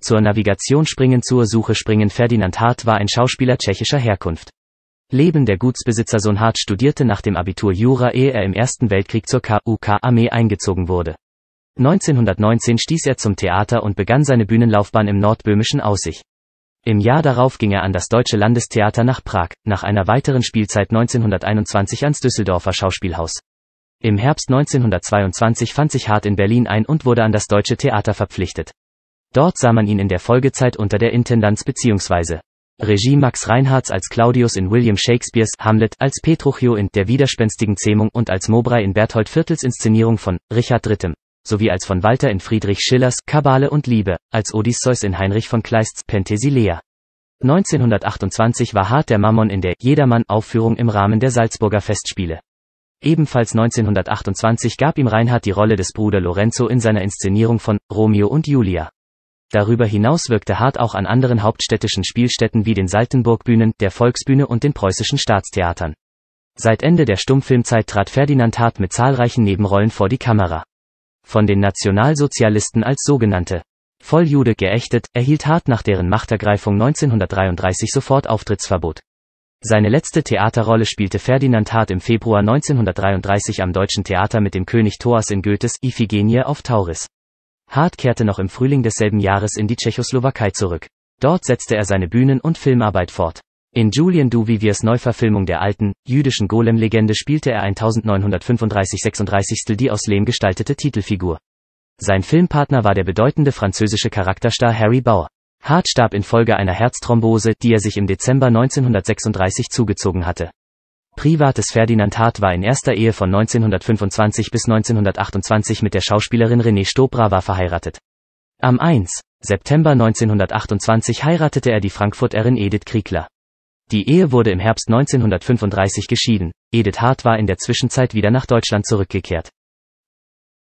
Zur Navigation springen zur Suche springen Ferdinand Hart war ein Schauspieler tschechischer Herkunft. Leben der Gutsbesitzer Sohn Hart studierte nach dem Abitur Jura, ehe er im Ersten Weltkrieg zur KUK-Armee eingezogen wurde. 1919 stieß er zum Theater und begann seine Bühnenlaufbahn im nordböhmischen Aussicht. Im Jahr darauf ging er an das Deutsche Landestheater nach Prag, nach einer weiteren Spielzeit 1921 ans Düsseldorfer Schauspielhaus. Im Herbst 1922 fand sich Hart in Berlin ein und wurde an das Deutsche Theater verpflichtet. Dort sah man ihn in der Folgezeit unter der Intendanz bzw. Regie Max Reinhardts als Claudius in William Shakespeares Hamlet, als Petruchio in Der widerspenstigen Zähmung und als Mobray in Berthold Viertels Inszenierung von Richard III., sowie als von Walter in Friedrich Schillers Kabale und Liebe, als Odysseus in Heinrich von Kleists Penthesilea. 1928 war Hart der Mammon in der Jedermann-Aufführung im Rahmen der Salzburger Festspiele. Ebenfalls 1928 gab ihm Reinhard die Rolle des Bruder Lorenzo in seiner Inszenierung von Romeo und Julia. Darüber hinaus wirkte Hart auch an anderen hauptstädtischen Spielstätten wie den Saltenburgbühnen, der Volksbühne und den preußischen Staatstheatern. Seit Ende der Stummfilmzeit trat Ferdinand Hart mit zahlreichen Nebenrollen vor die Kamera. Von den Nationalsozialisten als sogenannte Volljude geächtet, erhielt Hart nach deren Machtergreifung 1933 sofort Auftrittsverbot. Seine letzte Theaterrolle spielte Ferdinand Hart im Februar 1933 am Deutschen Theater mit dem König Thoas in Goethes Iphigenie auf Tauris. Hart kehrte noch im Frühling desselben Jahres in die Tschechoslowakei zurück. Dort setzte er seine Bühnen- und Filmarbeit fort. In Julian Duviviers Neuverfilmung der alten, jüdischen Golem-Legende spielte er 1935-36 die aus Lehm gestaltete Titelfigur. Sein Filmpartner war der bedeutende französische Charakterstar Harry Bauer. Hart starb infolge einer Herzthrombose, die er sich im Dezember 1936 zugezogen hatte. Privates Ferdinand Hart war in erster Ehe von 1925 bis 1928 mit der Schauspielerin Renée war verheiratet. Am 1. September 1928 heiratete er die Frankfurterin Edith Kriegler. Die Ehe wurde im Herbst 1935 geschieden. Edith Hart war in der Zwischenzeit wieder nach Deutschland zurückgekehrt.